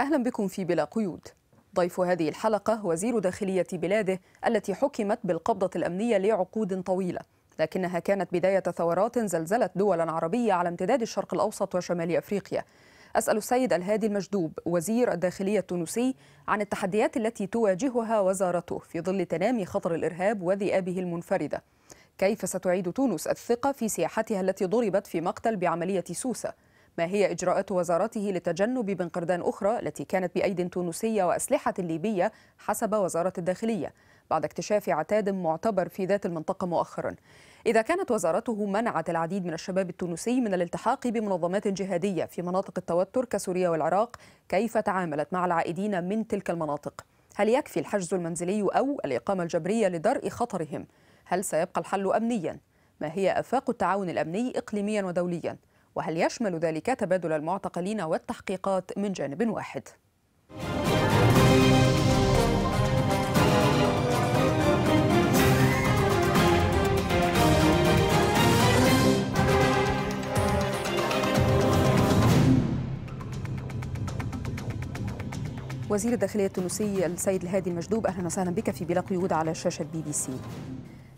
أهلا بكم في بلا قيود ضيف هذه الحلقة وزير داخلية بلاده التي حكمت بالقبضة الأمنية لعقود طويلة لكنها كانت بداية ثورات زلزلت دولا عربية على امتداد الشرق الأوسط وشمال أفريقيا أسأل السيد الهادي المجدوب وزير الداخلية التونسي عن التحديات التي تواجهها وزارته في ظل تنامي خطر الإرهاب وذئابه المنفردة كيف ستعيد تونس الثقة في سياحتها التي ضربت في مقتل بعملية سوسة؟ ما هي إجراءات وزارته لتجنب بنقردان أخرى التي كانت بأيد تونسية وأسلحة ليبية حسب وزارة الداخلية بعد اكتشاف عتاد معتبر في ذات المنطقة مؤخرا إذا كانت وزارته منعت العديد من الشباب التونسي من الالتحاق بمنظمات جهادية في مناطق التوتر كسوريا والعراق كيف تعاملت مع العائدين من تلك المناطق؟ هل يكفي الحجز المنزلي أو الإقامة الجبرية لدرء خطرهم؟ هل سيبقى الحل أمنياً؟ ما هي أفاق التعاون الأمني إقليميا ودوليا؟ وهل يشمل ذلك تبادل المعتقلين والتحقيقات من جانب واحد؟ وزير الداخلية التونسي السيد الهادي المجدوب أهلا وسهلا بك في بلا قيود على شاشة بي بي سي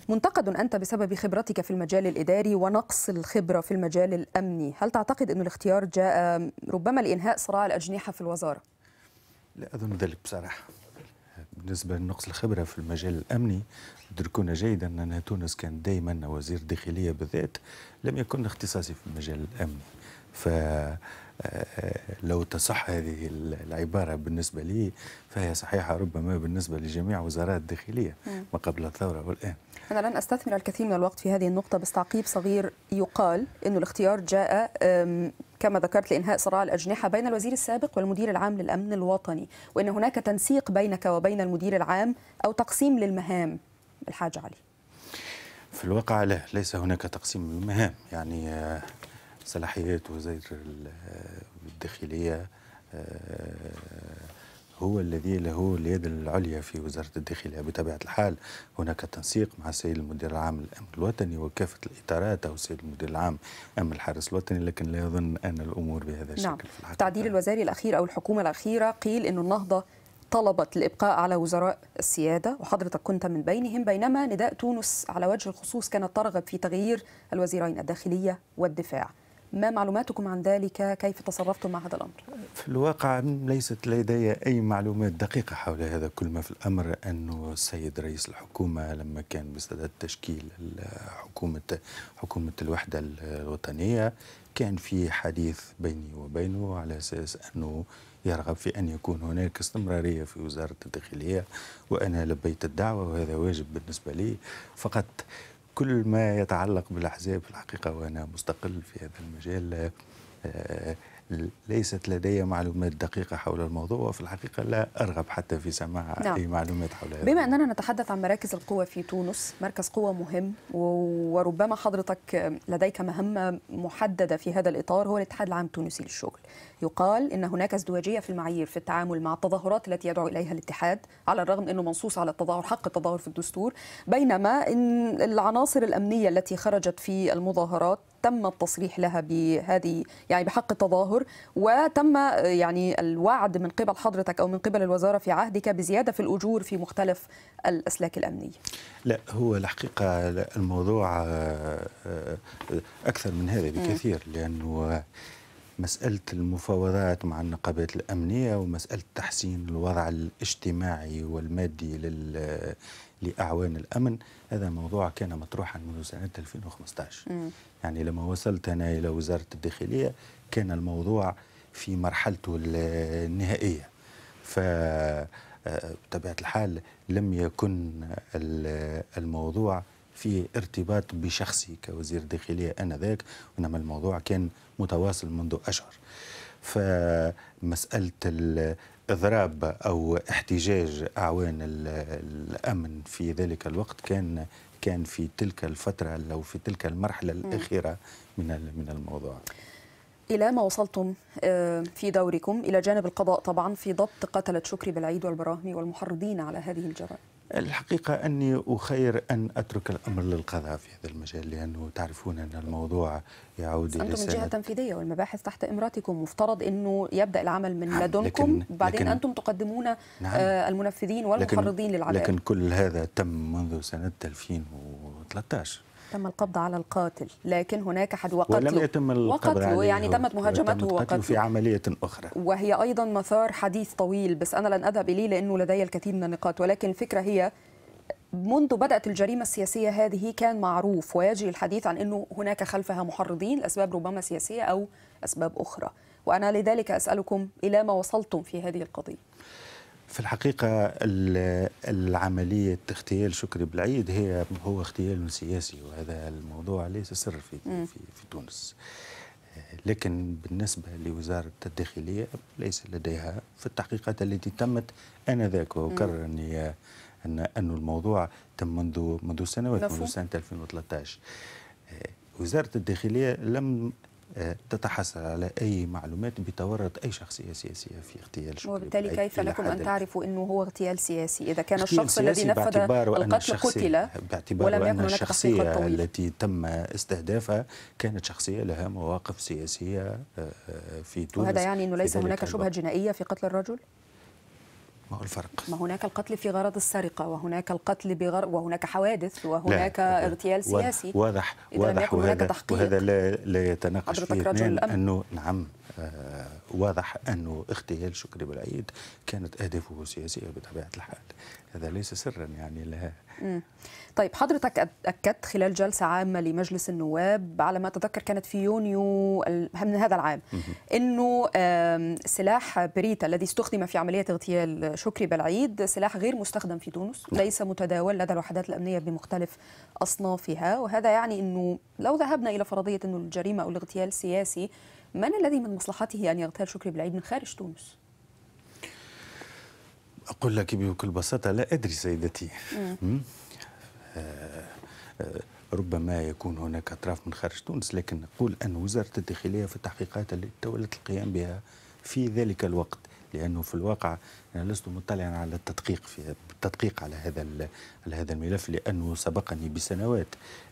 منتقد أنت بسبب خبرتك في المجال الإداري ونقص الخبرة في المجال الأمني هل تعتقد أن الاختيار جاء ربما لإنهاء صراع الأجنحة في الوزارة؟ لا أظن ذلك بصراحة بالنسبة لنقص الخبرة في المجال الأمني تدركون جيدا أن تونس كان دائما وزير داخلية بالذات لم يكن اختصاصي في المجال الأمني فلو آه، آه، تصح هذه العبارة بالنسبة لي فهي صحيحة ربما بالنسبة لجميع وزارات الداخلية ما قبل الثورة والآن أنا لن أستثمر الكثير من الوقت في هذه النقطة بس تعقيب صغير يقال أن الاختيار جاء كما ذكرت لإنهاء صراع الأجنحة بين الوزير السابق والمدير العام للأمن الوطني وأن هناك تنسيق بينك وبين المدير العام أو تقسيم للمهام الحاج علي في الواقع لا ليس هناك تقسيم للمهام يعني آه، صلاحيات وزير الداخلية آه، هو الذي له اليد العليا في وزارة الداخلية بطبيعة الحال هناك تنسيق مع السيد المدير العام الأمن الوطني وكافة الإطارات أو السيد المدير العام أمن الحرس الوطني لكن لا يظن أن الأمور بهذا نعم. الشكل نعم. في الحقيقة. التعديل الوزاري الأخير أو الحكومة الأخيرة قيل أن النهضة طلبت الإبقاء على وزراء السيادة وحضرتك كنت من بينهم بينما نداء تونس على وجه الخصوص كانت ترغب في تغيير الوزيرين الداخلية والدفاع ما معلوماتكم عن ذلك كيف تصرفتم مع هذا الأمر؟ في الواقع ليست لدي أي معلومات دقيقة حول هذا كل ما في الأمر أنه السيد رئيس الحكومة لما كان بصدد تشكيل حكومة حكومة الوحدة الوطنية كان في حديث بيني وبينه على أساس أنه يرغب في أن يكون هناك استمرارية في وزارة الداخلية وأنا لبيت الدعوة وهذا واجب بالنسبة لي فقط كل ما يتعلق بالاحزاب في الحقيقه وانا مستقل في هذا المجال آه، ليست لدي معلومات دقيقة حول الموضوع وفي الحقيقة لا أرغب حتى في سماع نعم. أي معلومات حول هذا بما أننا نتحدث عن مراكز القوة في تونس مركز قوة مهم وربما حضرتك لديك مهمة محددة في هذا الإطار هو الاتحاد العام التونسي للشغل يقال أن هناك ازدواجية في المعايير في التعامل مع التظاهرات التي يدعو إليها الاتحاد على الرغم أنه منصوص على التظاهر حق التظاهر في الدستور بينما إن العناصر الأمنية التي خرجت في المظاهرات تم التصريح لها بهذه يعني بحق التظاهر وتم يعني الوعد من قبل حضرتك او من قبل الوزاره في عهدك بزياده في الاجور في مختلف الاسلاك الامنيه. لا هو الحقيقه الموضوع آه، آه، اكثر من هذا بكثير لانه مسألة المفاوضات مع النقابات الأمنية ومسألة تحسين الوضع الاجتماعي والمادي لأعوان الأمن هذا موضوع كان مطروحا منذ سنة 2015 مم. يعني لما وصلت أنا إلى وزارة الداخلية كان الموضوع في مرحلته النهائية ف آه، بطبيعة الحال لم يكن الموضوع في ارتباط بشخصي كوزير داخلية آنذاك إنما الموضوع كان متواصل منذ أشهر فمسألة الإضراب أو احتجاج أعوان الأمن في ذلك الوقت كان كان في تلك الفترة أو في تلك المرحلة الأخيرة من من الموضوع إلى ما وصلتم آه، في دوركم إلى جانب القضاء طبعا في ضبط قتلة شكري بالعيد والبراهمي والمحرضين على هذه الجرائم الحقيقة أني أخير أن أترك الأمر للقضاء في هذا المجال لأنه تعرفون أن الموضوع يعود إلى أنتم الجهة التنفيذية والمباحث تحت إمراتكم مفترض أنه يبدأ العمل من نعم، لدنكم لكن بعدين لكن أنتم تقدمون نعم آه، المنفذين والمحرضين للعمل لكن كل هذا تم منذ سنة 2013 تم القبض على القاتل لكن هناك حد وقتله ولم يتم القبض وقتله يعني تمت مهاجمته تمت وقتله في عملية أخرى وهي أيضا مثار حديث طويل بس أنا لن أذهب إليه لأنه لدي الكثير من النقاط ولكن الفكرة هي منذ بدأت الجريمة السياسية هذه كان معروف ويجري الحديث عن أنه هناك خلفها محرضين لأسباب ربما سياسية أو أسباب أخرى وأنا لذلك أسألكم إلى ما وصلتم في هذه القضية في الحقيقة العملية اغتيال شكري بالعيد هي هو اغتيال سياسي وهذا الموضوع ليس سر في في, في تونس لكن بالنسبة لوزارة الداخلية ليس لديها في التحقيقات التي تمت آنذاك وأكرر أني أن أن الموضوع تم منذ منذ سنوات منذ سنة 2013 آه، وزارة الداخلية لم تتحصل على أي معلومات بتورط أي شخصية سياسية في اغتيال شكري وبالتالي كيف لكم أن تعرفوا أنه هو اغتيال سياسي إذا كان الشخص الذي نفذ القتل قتل باعتبار ولم يكن الشخصية التي تم استهدافها كانت شخصية لها مواقف سياسية آه، آه، في تونس وهذا يعني أنه ليس هناك شبهة جنائية في قتل الرجل؟ ما هو الفرق؟ ما هناك القتل في غرض السرقة وهناك القتل بغر... وهناك حوادث وهناك لا. اغتيال سياسي واضح واضح وهذا, وهذا لا, لا يتناقش فيه أنه نعم آه، واضح أنه اغتيال شكري بالعيد كانت أهدافه سياسية بطبيعة الحال هذا ليس سرا يعني لها طيب حضرتك أكدت خلال جلسة عامة لمجلس النواب على ما أتذكر كانت في يونيو من هذا العام أنه سلاح بريتا الذي استخدم في عملية اغتيال شكري بالعيد سلاح غير مستخدم في تونس نعم. ليس متداول لدى الوحدات الأمنية بمختلف أصنافها وهذا يعني أنه لو ذهبنا إلى فرضية أنه الجريمة أو الاغتيال سياسي من الذي من مصلحته أن يغتال شكري بالعيد من خارج تونس؟ أقول لك بكل بساطة لا أدري سيدتي آه،, آه ربما يكون هناك أطراف من خارج تونس لكن نقول أن وزارة الداخلية في التحقيقات التي تولت القيام بها في ذلك الوقت لانه في الواقع انا لست مطلعا على التدقيق في التدقيق على هذا على هذا الملف لانه سبقني بسنوات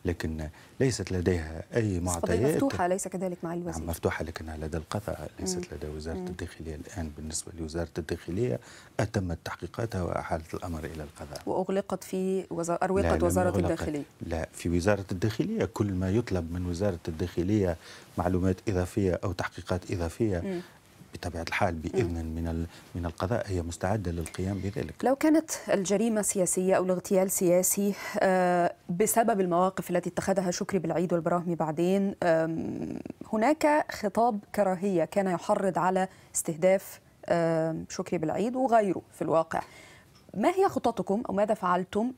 لكن ليست لديها اي معطيات مفتوحه ليس كذلك مع الوزير نعم مفتوحه لكنها لدى القطع ليست لدى وزاره الداخليه الان بالنسبه لوزاره الداخليه اتمت تحقيقاتها واحالت الامر الى القضاء واغلقت في وزارة اروقه وزاره الداخليه لا في وزاره الداخليه كل ما يطلب من وزاره الداخليه معلومات اضافيه او تحقيقات اضافيه مم. بطبيعه الحال باذن من من القضاء هي مستعده للقيام بذلك. لو كانت الجريمه سياسيه او الاغتيال سياسي آه، بسبب المواقف التي اتخذها شكري بالعيد والبراهمي بعدين هناك خطاب كراهيه كان يحرض على استهداف شكري بالعيد وغيره في الواقع. ما هي خططكم او ماذا فعلتم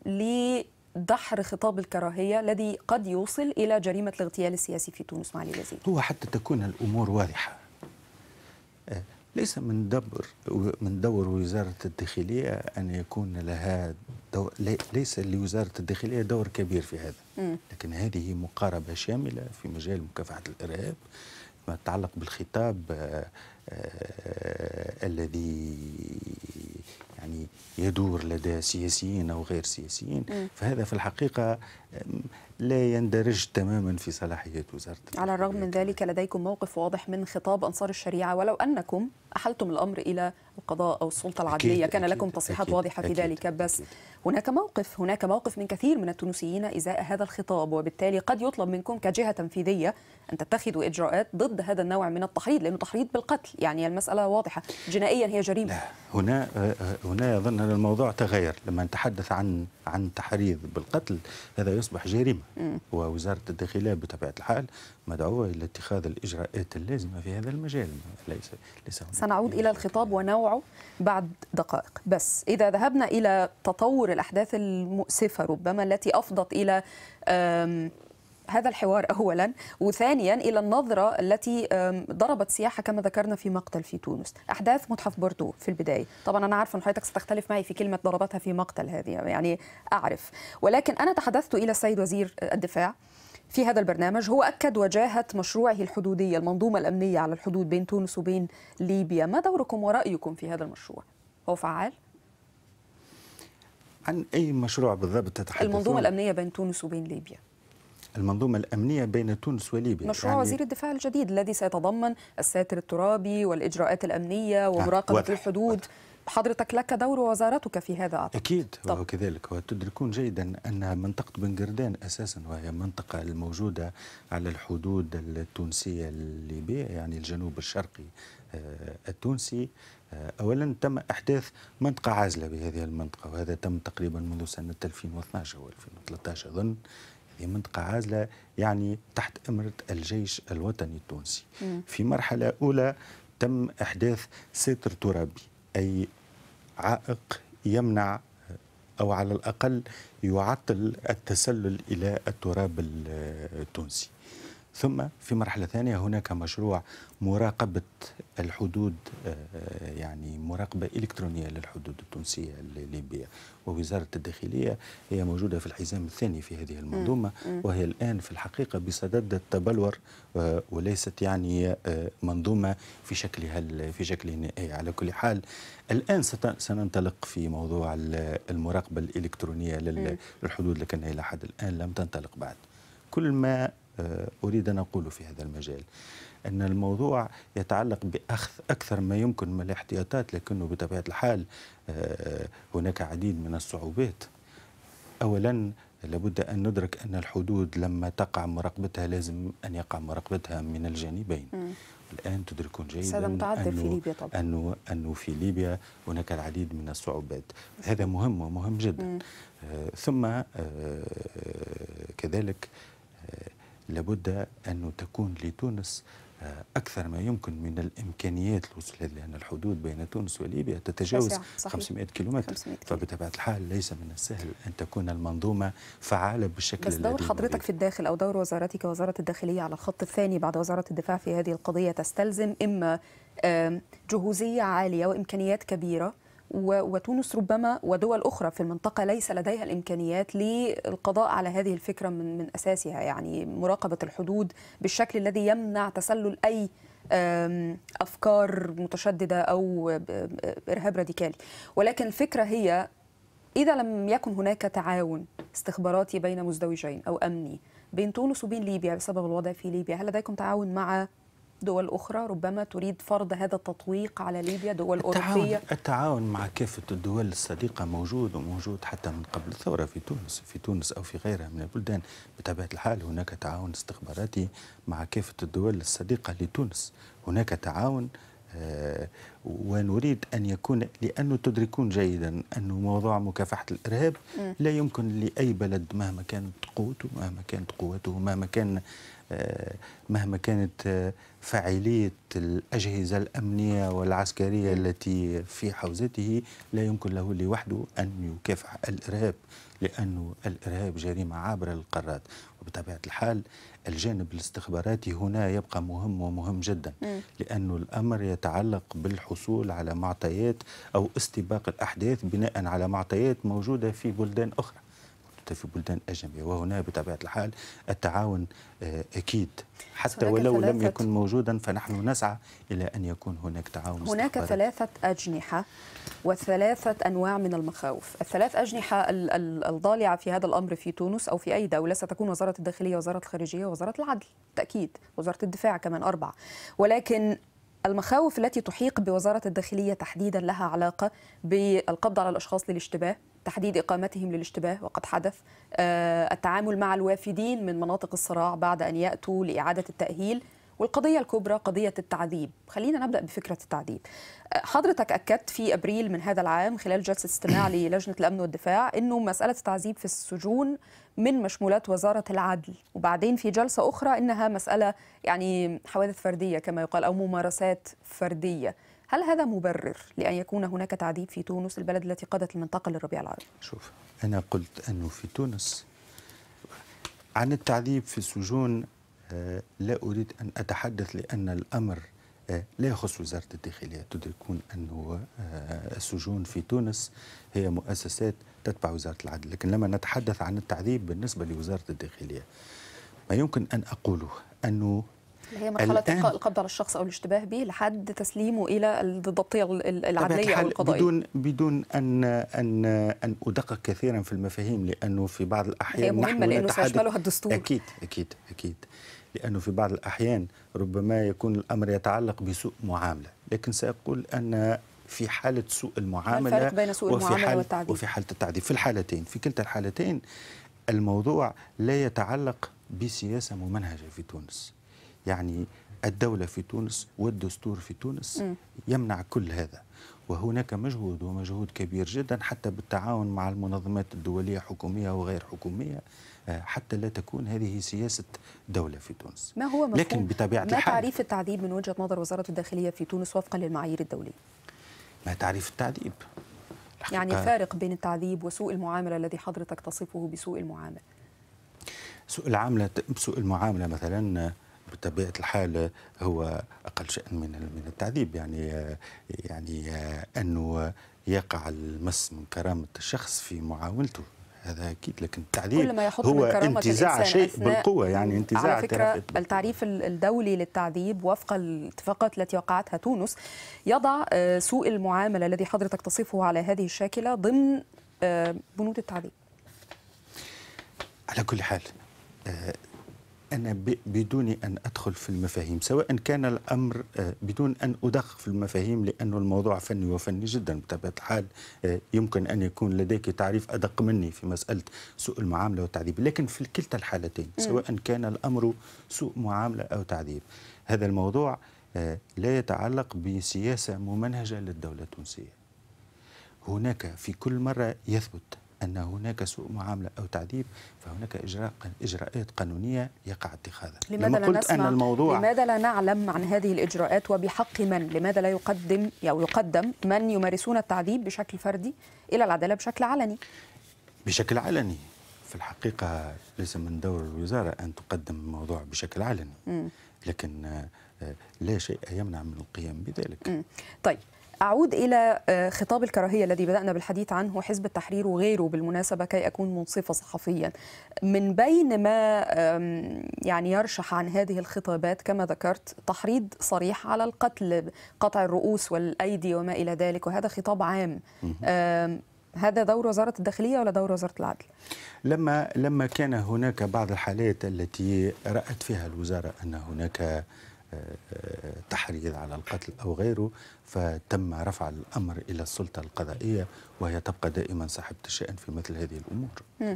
دحر خطاب الكراهية الذي قد يوصل إلى جريمة الاغتيال السياسي في تونس مع اليزيد هو حتى تكون الأمور واضحة إيه. ليس من دبر من دور وزارة الداخلية أن يكون لها دو... ليس لوزارة الداخلية دور كبير في هذا لكن هذه مقاربة شاملة في مجال مكافحة الإرهاب ما يتعلق بالخطاب آه، آه، الذي يعني يدور لدى سياسيين أو غير سياسيين فهذا في الحقيقة لا يندرج تماما في صلاحيات وزارة على الرغم من ذلك لديكم موقف واضح من خطاب أنصار الشريعة ولو أنكم أحلتم الأمر إلى القضاء أو السلطة العدلية أكيد كان أكيد لكم تصريحات واضحة في ذلك بس أكيد هناك موقف هناك موقف من كثير من التونسيين إزاء هذا الخطاب وبالتالي قد يطلب منكم كجهة تنفيذية أن تتخذوا إجراءات ضد هذا النوع من التحريض لأنه تحريض بالقتل يعني المسألة واضحة جنائيا هي جريمة لا هنا هنا يظن أن الموضوع تغير لما نتحدث عن عن تحريض بالقتل هذا يصبح جريمة ووزارة الداخلية بطبيعة الحال مدعوة إلى اتخاذ الإجراءات اللازمة في هذا المجال ليس, ليس سنعود إلى الخطاب ونوعه بعد دقائق بس إذا ذهبنا إلى تطور الأحداث المؤسفة ربما التي أفضت إلى هذا الحوار اولا وثانيا الى النظره التي ضربت سياحه كما ذكرنا في مقتل في تونس احداث متحف بوردو في البدايه طبعا انا عارفه ان حضرتك ستختلف معي في كلمه ضربتها في مقتل هذه يعني اعرف ولكن انا تحدثت الى السيد وزير الدفاع في هذا البرنامج هو أكد وجاهة مشروعه الحدوديه المنظومة الأمنية على الحدود بين تونس وبين ليبيا ما دوركم ورأيكم في هذا المشروع؟ هو فعال؟ عن أي مشروع بالضبط تتحدثون؟ المنظومة الأمنية بين تونس وبين ليبيا المنظومة الأمنية بين تونس وليبيا مشروع يعني وزير الدفاع الجديد الذي سيتضمن الساتر الترابي والإجراءات الأمنية آه، ومراقبة آه الحدود واضح. حضرتك لك دور وزارتك في هذا أعتقد أكيد طب. وهو كذلك وتدركون جيدا أن منطقة بن قردان أساسا وهي منطقة الموجودة على الحدود التونسية الليبية يعني الجنوب الشرقي آه، التونسي آه، اولا تم احداث منطقه عازله بهذه المنطقه وهذا تم تقريبا منذ سنه 2012 او 2013 اظن هي منطقة عازلة يعني تحت إمرة الجيش الوطني التونسي مم. في مرحلة أولى تم إحداث ستر ترابي أي عائق يمنع أو على الأقل يعطل التسلل إلى التراب التونسي ثم في مرحلة ثانية هناك مشروع مراقبة الحدود آه، يعني مراقبة إلكترونية للحدود التونسية الليبية ووزارة الداخلية هي موجودة في الحزام الثاني في هذه المنظومة وهي الآن في الحقيقة بصدد التبلور آه، وليست يعني آه، منظومة في شكلها في شكل على كل حال الآن سننطلق في موضوع المراقبة الإلكترونية للحدود لكن إلى حد الآن لم تنطلق بعد كل ما آه، أريد أن أقوله في هذا المجال أن الموضوع يتعلق بأخذ أكثر ما يمكن من الاحتياطات لكنه بطبيعة الحال آه، هناك عديد من الصعوبات أولا لابد أن ندرك أن الحدود لما تقع مراقبتها لازم أن يقع مراقبتها من الجانبين الآن تدركون جيدا أنه في ليبيا طبعا أنه, أنه في ليبيا هناك العديد من الصعوبات هذا مهم ومهم جدا آه ثم آه كذلك آه لابد أن تكون لتونس آه، أكثر ما يمكن من الإمكانيات الوصول لأن الحدود بين تونس وليبيا تتجاوز 500 كيلومتر فبطبيعة الحال ليس من السهل أن تكون المنظومة فعالة بالشكل بس دور حضرتك مريد. في الداخل أو دور وزارتك وزارة الداخلية على الخط الثاني بعد وزارة الدفاع في هذه القضية تستلزم إما جهوزية عالية وإمكانيات كبيرة وتونس ربما ودول أخرى في المنطقة ليس لديها الإمكانيات للقضاء على هذه الفكرة من, من أساسها يعني مراقبة الحدود بالشكل الذي يمنع تسلل أي أفكار متشددة أو إرهاب راديكالي ولكن الفكرة هي إذا لم يكن هناك تعاون استخباراتي بين مزدوجين أو أمني بين تونس وبين ليبيا بسبب الوضع في ليبيا هل لديكم تعاون مع دول أخرى ربما تريد فرض هذا التطويق على ليبيا دول التعاون أوروبية التعاون مع كافة الدول الصديقة موجود وموجود حتى من قبل الثورة في تونس في تونس أو في غيرها من البلدان بطبيعة الحال هناك تعاون استخباراتي مع كافة الدول الصديقة لتونس هناك تعاون آه، ونريد أن يكون لأنه تدركون جيدا أن موضوع مكافحة الإرهاب لا يمكن لأي بلد مهما كانت قوته مهما كانت قوته مهما كان آه، مهما كانت آه، فاعلية الأجهزة الأمنية والعسكرية التي في حوزته لا يمكن له لوحده أن يكافح الإرهاب لأن الإرهاب جريمة عابرة للقارات وبطبيعة الحال الجانب الاستخباراتي هنا يبقى مهم ومهم جدا لأن الأمر يتعلق بالحصول على معطيات أو استباق الأحداث بناء على معطيات موجودة في بلدان أخرى حتى في بلدان أجنبية وهنا بطبيعة الحال التعاون آه، أكيد حتى ولو لم يكن موجودا فنحن نسعى إلى أن يكون هناك تعاون هناك ثلاثة أجنحة وثلاثة أنواع من المخاوف الثلاث أجنحة الضالعة في هذا الأمر في تونس أو في أي دولة ستكون وزارة الداخلية وزارة الخارجية وزارة العدل تأكيد وزارة الدفاع كمان أربعة ولكن المخاوف التي تحيق بوزارة الداخلية تحديدا لها علاقة بالقبض على الأشخاص للاشتباه تحديد إقامتهم للاشتباه وقد حدث آه، التعامل مع الوافدين من مناطق الصراع بعد أن يأتوا لإعادة التأهيل والقضية الكبرى قضية التعذيب خلينا نبدأ بفكرة التعذيب آه، حضرتك أكدت في أبريل من هذا العام خلال جلسة استماع للجنة الأمن والدفاع أنه مسألة التعذيب في السجون من مشمولات وزارة العدل وبعدين في جلسة أخرى أنها مسألة يعني حوادث فردية كما يقال أو ممارسات فردية هل هذا مبرر لأن يكون هناك تعذيب في تونس البلد التي قادت المنطقة للربيع العربي شوف أنا قلت أنه في تونس عن التعذيب في السجون آه، لا أريد أن أتحدث لأن الأمر آه، لا يخص وزارة الداخلية تدركون أنه آه، السجون في تونس هي مؤسسات تتبع وزارة العدل لكن لما نتحدث عن التعذيب بالنسبة لوزارة الداخلية ما يمكن أن أقوله أنه اللي هي مرحله القاء القبض على الشخص او الاشتباه به لحد تسليمه الى الضبطيه العدليه او القضائيه بدون بدون ان ان ان ادقق كثيرا في المفاهيم لانه في بعض الاحيان هي مهمه لانه سيشملها الدستور اكيد اكيد اكيد لأنه في بعض الأحيان ربما يكون الأمر يتعلق بسوء معاملة لكن سأقول أن في حالة سوء المعاملة الفرق بين سوء وفي المعاملة والتعديل. وفي حالة التعذيب في الحالتين في كلتا الحالتين الموضوع لا يتعلق بسياسة ممنهجة في تونس يعني الدولة في تونس والدستور في تونس يمنع كل هذا وهناك مجهود ومجهود كبير جدا حتى بالتعاون مع المنظمات الدولية حكومية وغير حكومية آه، حتى لا تكون هذه سياسة دولة في تونس ما هو مفهوم لكن بطبيعة ما تعريف التعذيب من وجهة نظر وزارة الداخلية في تونس وفقا للمعايير الدولية ما تعريف التعذيب يعني الفارق بين التعذيب وسوء المعاملة الذي حضرتك تصفه بسوء المعاملة سوء العاملة سوء المعاملة مثلا بطبيعه الحال هو اقل شان من من التعذيب يعني يعني انه يقع المس من كرامه الشخص في معاونته هذا اكيد لكن التعذيب هو انتزاع شيء بالقوه يعني انتزاع على فكره التعريف الدولي للتعذيب وفق الاتفاقات التي وقعتها تونس يضع آه، سوء المعامله الذي حضرتك تصفه على هذه الشاكله ضمن آه، بنود التعذيب على كل حال آه، أنا بدون أن أدخل في المفاهيم سواء كان الأمر آه، بدون أن أدخل في المفاهيم لأن الموضوع فني وفني جدا بطبيعة الحال آه، يمكن أن يكون لديك تعريف أدق مني في مسألة سوء المعاملة والتعذيب لكن في كلتا الحالتين سواء كان الأمر سوء معاملة أو تعذيب هذا الموضوع آه، لا يتعلق بسياسة ممنهجة للدولة التونسية هناك في كل مرة يثبت أن هناك سوء معاملة أو تعذيب فهناك إجراء إجراءات قانونية يقع اتخاذها لماذا لما لا قلت نسمع أن الموضوع لماذا لا نعلم عن هذه الإجراءات وبحق من لماذا لا يقدم أو يقدم من يمارسون التعذيب بشكل فردي إلى العدالة بشكل علني بشكل علني في الحقيقة ليس من دور الوزارة أن تقدم الموضوع بشكل علني م. لكن آه، لا شيء يمنع من القيام بذلك م. طيب أعود إلى آه، خطاب الكراهية الذي بدأنا بالحديث عنه حزب التحرير وغيره بالمناسبة كي أكون منصفة صحفيا من بين ما يعني يرشح عن هذه الخطابات كما ذكرت تحريض صريح على القتل قطع الرؤوس والأيدي وما إلى ذلك وهذا خطاب عام هذا دور وزارة الداخلية ولا دور وزارة العدل؟ لما لما كان هناك بعض الحالات التي رأت فيها الوزارة أن هناك تحريض على القتل أو غيره فتم رفع الأمر إلى السلطة القضائية وهي تبقى دائما صاحبة الشأن في مثل هذه الأمور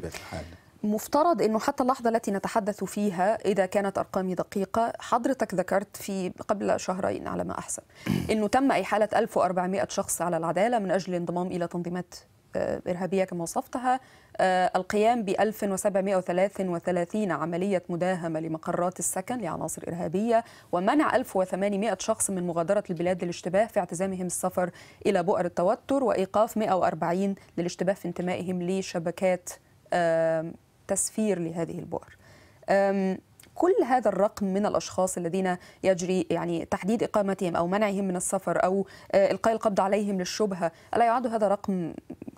الحال مفترض انه حتى اللحظه التي نتحدث فيها اذا كانت ارقامي دقيقه حضرتك ذكرت في قبل شهرين على ما احسن انه تم احاله 1400 شخص على العداله من اجل الانضمام الى تنظيمات آه، إرهابية كما وصفتها آه، القيام ب 1733 عملية مداهمة لمقرات السكن لعناصر إرهابية ومنع 1800 شخص من مغادرة البلاد للاشتباه في اعتزامهم السفر إلى بؤر التوتر وإيقاف 140 للاشتباه في انتمائهم لشبكات تسفير لهذه البؤر كل هذا الرقم من الاشخاص الذين يجري يعني تحديد اقامتهم او منعهم من السفر او آه، القاء القبض عليهم للشبهه الا يعد هذا رقم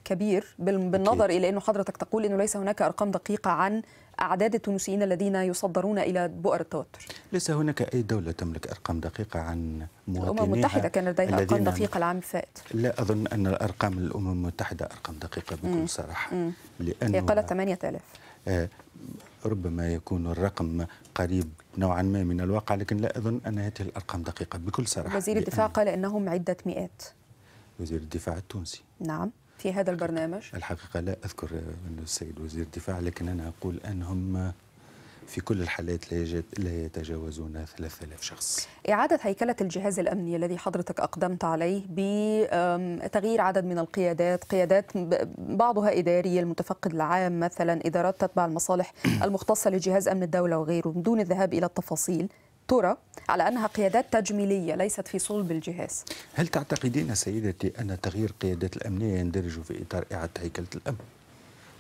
كبير بالنظر أكيد. إلى أنه حضرتك تقول أنه ليس هناك أرقام دقيقة عن أعداد التونسيين الذين يصدرون إلى بؤر التوتر ليس هناك أي دولة تملك أرقام دقيقة عن مواطنيها الأمم المتحدة كان لديها أرقام دقيقة العام الفائت لا أظن أن الأرقام الأمم المتحدة أرقام دقيقة بكل صراحة مم. لأنه هي قالت 8000 آه ربما يكون الرقم قريب نوعا ما من الواقع لكن لا أظن أن هذه الأرقام دقيقة بكل صراحة وزير الدفاع قال أنهم عدة مئات وزير الدفاع التونسي نعم في هذا البرنامج؟ الحقيقة لا أذكر أنه السيد وزير الدفاع لكن أنا أقول أنهم في كل الحالات لا يتجاوزون 3000 شخص إعادة هيكلة الجهاز الأمني الذي حضرتك أقدمت عليه بتغيير عدد من القيادات قيادات بعضها إداري المتفقد العام مثلا إدارات تتبع المصالح المختصة لجهاز أمن الدولة وغيره دون الذهاب إلى التفاصيل ترى على أنها قيادات تجميلية ليست في صلب الجهاز هل تعتقدين سيدتي أن تغيير قيادات الأمنية يندرج في إطار إعادة هيكلة الأمن؟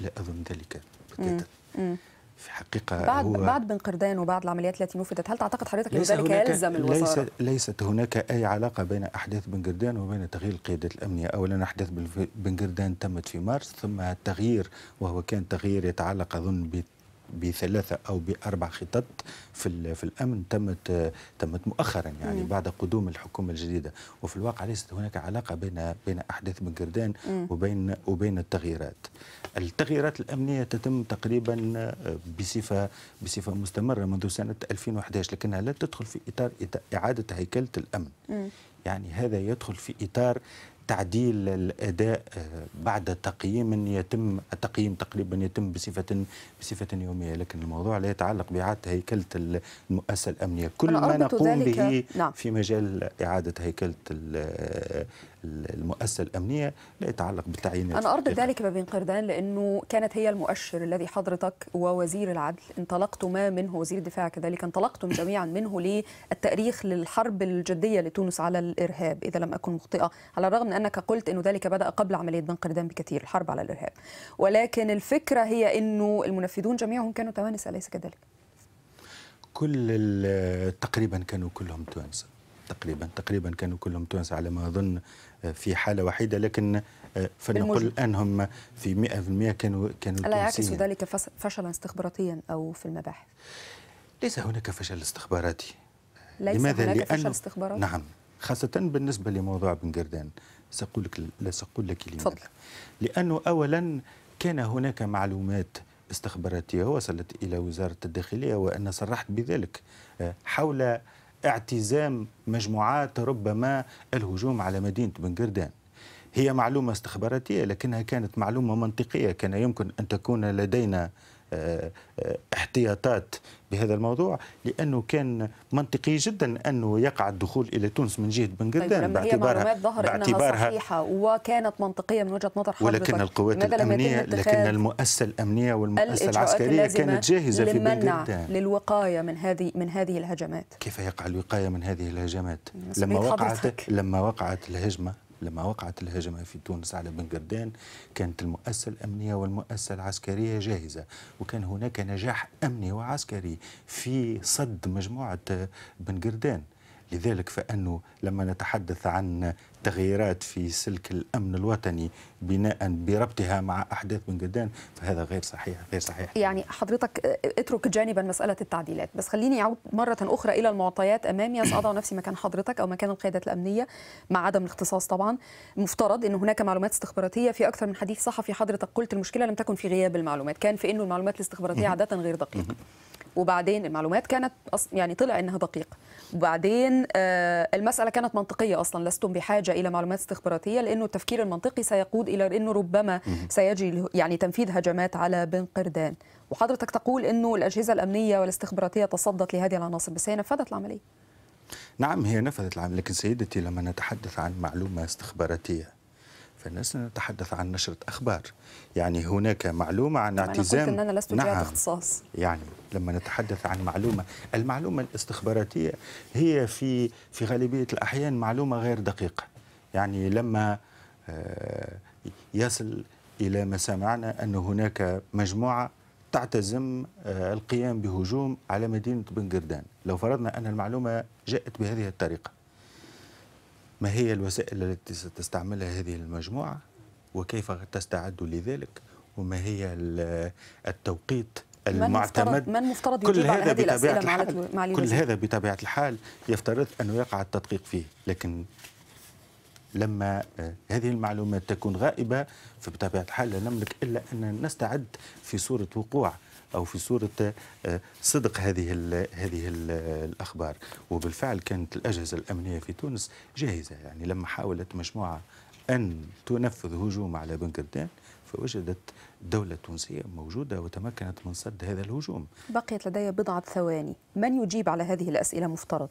لا أظن ذلك في حقيقة بعد هو بعد بن قردان وبعد العمليات التي نفذت هل تعتقد حضرتك أن ذلك يلزم الوزارة؟ ليس ليست هناك أي علاقة بين أحداث بن قردان وبين تغيير القيادات الأمنية أولا أحداث بن قردان تمت في مارس ثم التغيير وهو كان تغيير يتعلق أظن بثلاثة أو بأربع خطط في في الأمن تمت تمت مؤخرا يعني مم. بعد قدوم الحكومة الجديدة وفي الواقع ليست هناك علاقة بين بين أحداث بنكردان وبين وبين التغييرات التغييرات الأمنية تتم تقريبا آه، بصفة بصفة مستمرة منذ سنة 2011 لكنها لا تدخل في إطار إعادة هيكلة الأمن مم. يعني هذا يدخل في إطار تعديل الاداء آه، بعد تقييم يتم التقييم تقريبا يتم بصفه بصفه يوميه لكن الموضوع لا يتعلق باعاده هيكله المؤسسه الامنيه كل ما نقوم به نعم. في مجال اعاده هيكله المؤسسه الامنيه لا يتعلق بالتعيين انا ارضي ذلك بين قردان لانه كانت هي المؤشر الذي حضرتك ووزير العدل انطلقتما منه وزير الدفاع كذلك انطلقتم جميعا منه للتاريخ للحرب الجديه لتونس على الارهاب اذا لم اكن مخطئه على الرغم من انك قلت انه ذلك بدا قبل عمليه بن قردان بكثير الحرب على الارهاب ولكن الفكره هي انه المنفذون جميعهم كانوا توانس اليس كذلك كل تقريبا كانوا كلهم تونس تقريبا تقريبا كانوا كلهم تونس على ما اظن في حاله وحيده لكن آه، فلنقل انهم في 100% كانوا كانوا الا يعكس ذلك فشلا استخباراتيا او في المباحث؟ ليس هناك فشل استخباراتي ليس لماذا؟ هناك لأن... فشل استخباراتي نعم خاصة بالنسبة لموضوع بن قردان سأقول لك لا سأقول لك لماذا فضل. لأنه أولا كان هناك معلومات استخباراتية وصلت إلى وزارة الداخلية وأنا صرحت بذلك آه، حول اعتزام مجموعات ربما الهجوم على مدينة بن هي معلومة استخباراتية لكنها كانت معلومة منطقية كان يمكن أن تكون لدينا آه، آه، احتياطات بهذا الموضوع لانه كان منطقي جدا انه يقع الدخول الى تونس من جهه بن قردان طيب باعتبارها ظهر باعتبارها إنها صحيحه وكانت منطقيه من وجهه نظر حضرتك ولكن القوات الامنيه لكن المؤسسه الامنيه والمؤسسه العسكريه كانت جاهزه في بن قردان للوقايه من هذه من هذه الهجمات كيف يقع الوقايه من هذه الهجمات لما وقعت لما وقعت الهجمه لما وقعت الهجمة في تونس على بن قردان كانت المؤسسة الأمنية والمؤسسة العسكرية جاهزة وكان هناك نجاح أمني وعسكري في صد مجموعة بن قردان لذلك فانه لما نتحدث عن تغييرات في سلك الامن الوطني بناء بربطها مع احداث جدان فهذا غير صحيح غير صحيح يعني حضرتك اترك جانبا مساله التعديلات بس خليني اعود مره اخرى الى المعطيات امامي اضع نفسي مكان حضرتك او مكان القيادات الامنيه مع عدم الاختصاص طبعا مفترض ان هناك معلومات استخباراتيه في اكثر من حديث صحفي حضرتك قلت المشكله لم تكن في غياب المعلومات كان في انه المعلومات الاستخباراتيه عاده غير دقيقه وبعدين المعلومات كانت يعني طلع انها دقيقه وبعدين آه، المساله كانت منطقيه اصلا لستم بحاجه الى معلومات استخباراتيه لانه التفكير المنطقي سيقود الى انه ربما سيجري يعني تنفيذ هجمات على بن قردان وحضرتك تقول انه الاجهزه الامنيه والاستخباراتيه تصدت لهذه العناصر بس هي نفذت العمليه نعم هي نفذت العمليه لكن سيدتي لما نتحدث عن معلومة استخباراتية فالناس نتحدث عن نشرة أخبار يعني هناك معلومة عن اعتزام أنا قلت أن أنا لست نعم اختصاص يعني لما نتحدث عن معلومة المعلومة الاستخباراتية هي في في غالبية الأحيان معلومة غير دقيقة يعني لما آه، يصل إلى ما سمعنا أن هناك مجموعة تعتزم آه، القيام بهجوم على مدينة بن قردان لو فرضنا أن المعلومة جاءت بهذه الطريقة ما هي الوسائل التي ستستعملها هذه المجموعة وكيف تستعد لذلك وما هي التوقيت المعتمد من المفترض كل هذا بطبيعة الحال كل هذا بطبيعة الحال يفترض أن يقع التدقيق فيه لكن لما آه، هذه المعلومات تكون غائبة فبطبيعة الحال لا نملك إلا أن نستعد في صورة وقوع او في صوره آه، صدق هذه هذه الاخبار وبالفعل كانت الاجهزه الامنيه في تونس جاهزه يعني لما حاولت مجموعه ان تنفذ هجوم على بن الدين فوجدت دولة تونسية موجودة وتمكنت من صد هذا الهجوم بقيت لدي بضعة ثواني من يجيب على هذه الأسئلة مفترض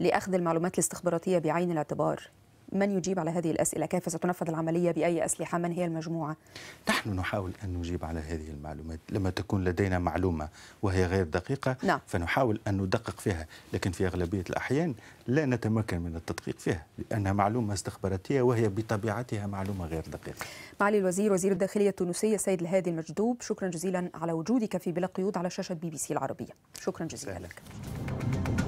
لأخذ المعلومات الاستخباراتية بعين الاعتبار من يجيب على هذه الأسئلة كيف ستنفذ العملية بأي أسلحة من هي المجموعة نحن نحاول أن نجيب على هذه المعلومات لما تكون لدينا معلومة وهي غير دقيقة نعم. فنحاول أن ندقق فيها لكن في أغلبية الأحيان لا نتمكن من التدقيق فيها لأنها معلومة استخباراتية وهي بطبيعتها معلومة غير دقيقة معالي الوزير وزير الداخلية التونسية السيد الهادي المجدوب شكرا جزيلا على وجودك في بلا قيود على شاشة بي بي سي العربية شكرا جزيلا سهلك. لك